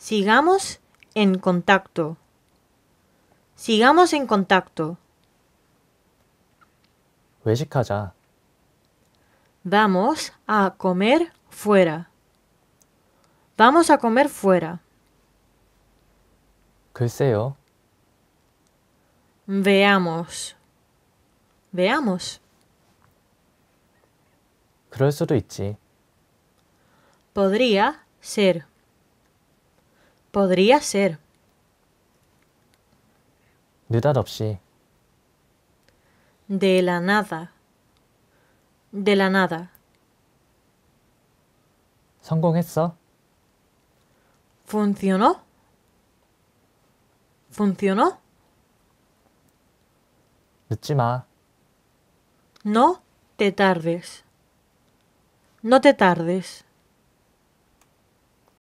Sigamos en contacto. Sigamos en contacto. 외식하자. Vamos a comer fuera. Vamos a comer fuera. 글쎄요. Veamos. Veamos. 그럴 수도 있지. Podría ser. Podría ser. De la nada. De la nada. eso. ¿Funcionó? ¿Funcionó? No te tardes. No te tardes.